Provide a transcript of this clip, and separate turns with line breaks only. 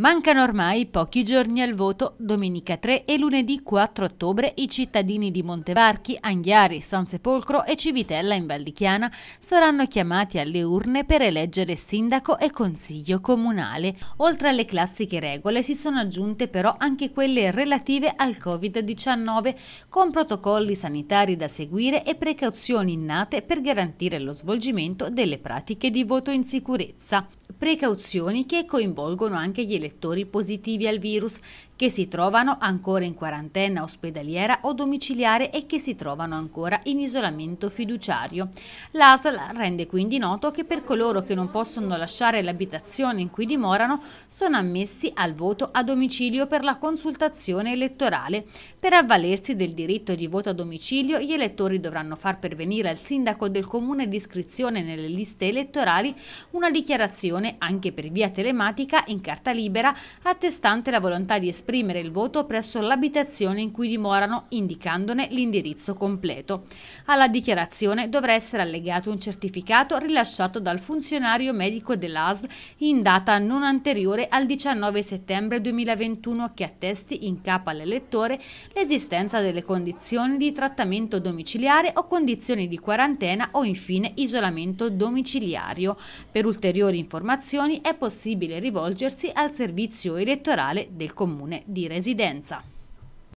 Mancano ormai pochi giorni al voto, domenica 3 e lunedì 4 ottobre i cittadini di Montevarchi, Anghiari, Sansepolcro e Civitella in Val di Chiana saranno chiamati alle urne per eleggere sindaco e consiglio comunale. Oltre alle classiche regole si sono aggiunte però anche quelle relative al Covid-19 con protocolli sanitari da seguire e precauzioni innate per garantire lo svolgimento delle pratiche di voto in sicurezza. Precauzioni che coinvolgono anche gli elettori elettori positivi al virus che si trovano ancora in quarantena ospedaliera o domiciliare e che si trovano ancora in isolamento fiduciario. L'ASL rende quindi noto che per coloro che non possono lasciare l'abitazione in cui dimorano sono ammessi al voto a domicilio per la consultazione elettorale. Per avvalersi del diritto di voto a domicilio gli elettori dovranno far pervenire al sindaco del comune di iscrizione nelle liste elettorali una dichiarazione anche per via telematica in carta libera libera attestante la volontà di esprimere il voto presso l'abitazione in cui dimorano indicandone l'indirizzo completo. Alla dichiarazione dovrà essere allegato un certificato rilasciato dal funzionario medico dell'ASL in data non anteriore al 19 settembre 2021 che attesti in capo all'elettore l'esistenza delle condizioni di trattamento domiciliare o condizioni di quarantena o infine isolamento domiciliario. Per ulteriori informazioni è possibile rivolgersi al servizio servizio elettorale del comune di residenza.